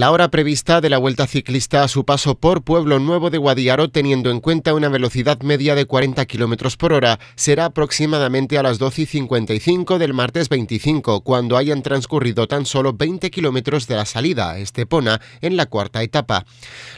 la hora prevista de la vuelta ciclista a su paso por Pueblo Nuevo de Guadiaro, teniendo en cuenta una velocidad media de 40 km por hora, será aproximadamente a las 12 del martes 25, cuando hayan transcurrido tan solo 20 km de la salida Estepona en la cuarta etapa.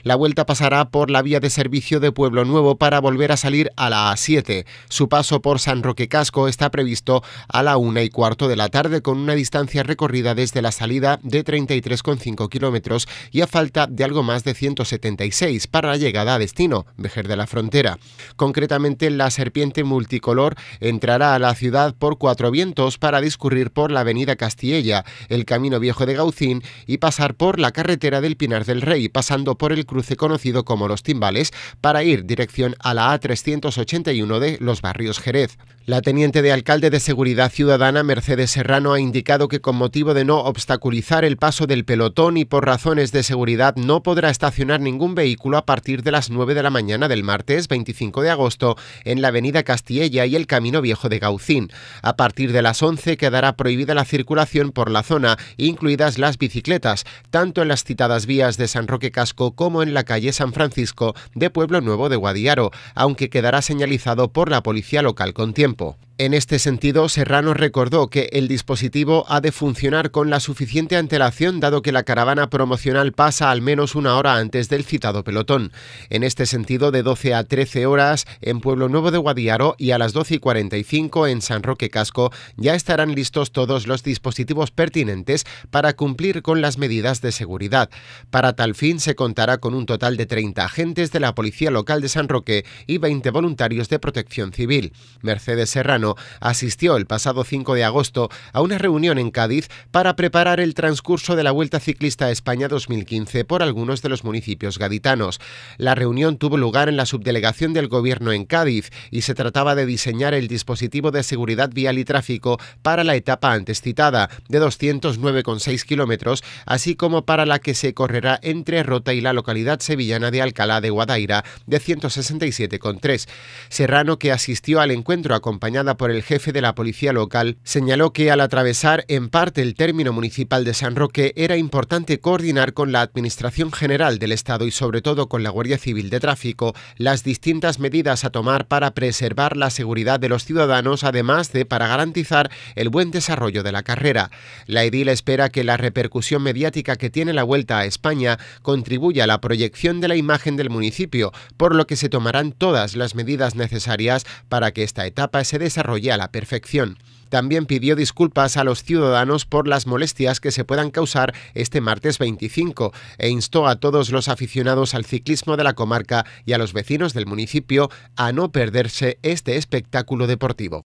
La vuelta pasará por la vía de servicio de Pueblo Nuevo para volver a salir a la A7. Su paso por San Roque Casco está previsto a la una y cuarto de la tarde, con una distancia recorrida desde la salida de 33,5 km y a falta de algo más de 176 para la llegada a destino, Vejer de la Frontera. Concretamente, la serpiente multicolor entrará a la ciudad por Cuatro Vientos para discurrir por la avenida Castilla, el Camino Viejo de Gaucín y pasar por la carretera del Pinar del Rey, pasando por el cruce conocido como Los Timbales, para ir dirección a la A381 de Los Barrios Jerez. La teniente de alcalde de Seguridad Ciudadana, Mercedes Serrano, ha indicado que con motivo de no obstaculizar el paso del pelotón y por razones de seguridad no podrá estacionar ningún vehículo a partir de las 9 de la mañana del martes 25 de agosto en la avenida Castilla y el Camino Viejo de Gaucín. A partir de las 11 quedará prohibida la circulación por la zona, incluidas las bicicletas, tanto en las citadas vías de San Roque Casco como en la calle San Francisco de Pueblo Nuevo de Guadiaro, aunque quedará señalizado por la policía local con tiempo. En este sentido, Serrano recordó que el dispositivo ha de funcionar con la suficiente antelación dado que la caravana promocional pasa al menos una hora antes del citado pelotón. En este sentido, de 12 a 13 horas en Pueblo Nuevo de Guadiaro y a las 12 y 45 en San Roque Casco ya estarán listos todos los dispositivos pertinentes para cumplir con las medidas de seguridad. Para tal fin se contará con un total de 30 agentes de la Policía Local de San Roque y 20 voluntarios de protección civil. Mercedes Serrano asistió el pasado 5 de agosto a una reunión en Cádiz para preparar el transcurso de la Vuelta Ciclista a España 2015 por algunos de los municipios gaditanos. La reunión tuvo lugar en la subdelegación del Gobierno en Cádiz y se trataba de diseñar el dispositivo de seguridad vial y tráfico para la etapa antes citada, de 209,6 kilómetros, así como para la que se correrá entre Rota y la localidad sevillana de Alcalá de Guadaira, de 167,3. Serrano, que asistió al encuentro acompañada por el jefe de la policía local, señaló que al atravesar en parte el término municipal de San Roque era importante coordinar con la Administración General del Estado y sobre todo con la Guardia Civil de Tráfico las distintas medidas a tomar para preservar la seguridad de los ciudadanos, además de para garantizar el buen desarrollo de la carrera. La edil espera que la repercusión mediática que tiene la vuelta a España contribuya a la proyección de la imagen del municipio, por lo que se tomarán todas las medidas necesarias para que esta etapa se desarrolle a la perfección. También pidió disculpas a los ciudadanos por las molestias que se puedan causar este martes 25 e instó a todos los aficionados al ciclismo de la comarca y a los vecinos del municipio a no perderse este espectáculo deportivo.